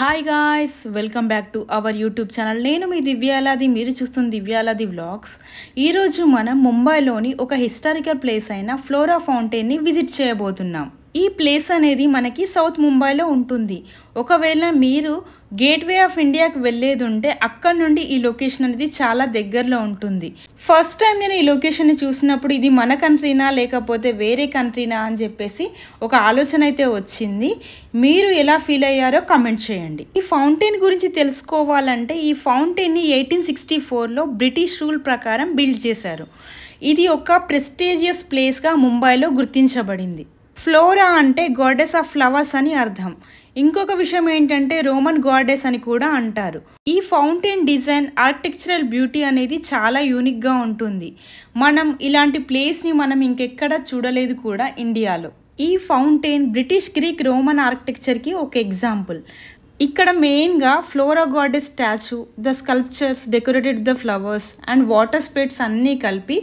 hi guys welcome back to our YouTube channel నేను మీ దివ్యాలాది మీరు చూస్తున్న దివ్యాలాది వ్లాగ్స్ ఈరోజు మనం ముంబైలోని ఒక హిస్టారికల్ ప్లేస్ అయిన ఫ్లోరా ఫౌంటైన్ని విజిట్ చేయబోతున్నాం ఈ ప్లేస్ అనేది మనకి సౌత్ ముంబైలో ఉంటుంది ఒకవేళ మీరు గేట్వే ఆఫ్ ఇండియాకి వెళ్ళేది ఉంటే అక్కడ నుండి ఈ లొకేషన్ అనేది చాలా దగ్గరలో ఉంటుంది ఫస్ట్ టైం నేను ఈ లొకేషన్ని చూసినప్పుడు ఇది మన కంట్రీనా లేకపోతే వేరే కంట్రీనా అని చెప్పేసి ఒక ఆలోచన అయితే వచ్చింది మీరు ఎలా ఫీల్ అయ్యారో కమెంట్ చేయండి ఈ ఫౌంటైన్ గురించి తెలుసుకోవాలంటే ఈ ఫౌంటైన్ని ఎయిటీన్ సిక్స్టీ ఫోర్లో బ్రిటిష్ రూల్ ప్రకారం బిల్డ్ చేశారు ఇది ఒక ప్రెస్టేజియస్ ప్లేస్గా ముంబైలో గుర్తించబడింది ఫ్లోరా అంటే గాడెస్ ఆఫ్ ఫ్లవర్స్ అని అర్థం ఇంకొక విషయం ఏంటంటే రోమన్ గాడెస్ అని కూడా అంటారు ఈ ఫౌంటైన్ డిజైన్ ఆర్కిటెక్చరల్ బ్యూటీ అనేది చాలా యూనిక్గా ఉంటుంది మనం ఇలాంటి ప్లేస్ని మనం ఇంకెక్కడా చూడలేదు కూడా ఇండియాలో ఈ ఫౌంటైన్ బ్రిటిష్ గ్రీక్ రోమన్ ఆర్కిటెక్చర్కి ఒక ఎగ్జాంపుల్ ఇక్కడ మెయిన్గా Flora goddess statue the sculptures decorated the flowers and water sprites అన్నీ కలిపి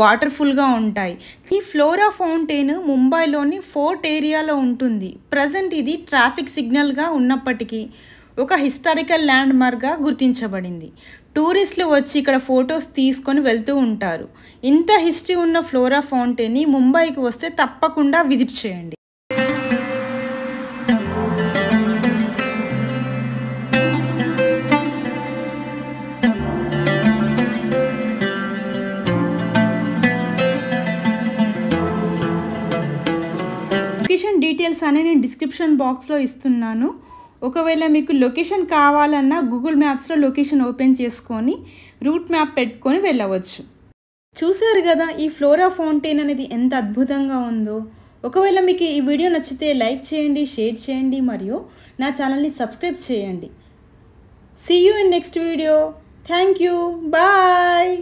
వాటర్ఫుల్గా ఉంటాయి ఈ ఫ్లోరా ఫౌంటైన్ ముంబైలోని ఫోర్ట్ ఏరియాలో ఉంటుంది ప్రజెంట్ ఇది ట్రాఫిక్ సిగ్నల్గా ఉన్నప్పటికీ ఒక హిస్టారికల్ ల్యాండ్ మార్క్గా గుర్తించబడింది టూరిస్టులు వచ్చి ఇక్కడ ఫొటోస్ తీసుకొని వెళ్తూ ఉంటారు ఇంత హిస్టరీ ఉన్న ఫ్లోరా ఫౌంటైన్ని ముంబైకి వస్తే తప్పకుండా విజిట్ చేయండి డీటెయిల్స్ అనే నేను డిస్క్రిప్షన్ బాక్స్లో ఇస్తున్నాను ఒకవేళ మీకు లొకేషన్ కావాలన్నా గూగుల్ మ్యాప్స్లో లొకేషన్ ఓపెన్ చేసుకొని రూట్ మ్యాప్ పెట్టుకొని వెళ్ళవచ్చు చూశారు కదా ఈ ఫ్లోరా ఫౌంటైన్ అనేది ఎంత అద్భుతంగా ఉందో ఒకవేళ మీకు ఈ వీడియో నచ్చితే లైక్ చేయండి షేర్ చేయండి మరియు నా ఛానల్ని సబ్స్క్రైబ్ చేయండి see you in next video thank you bye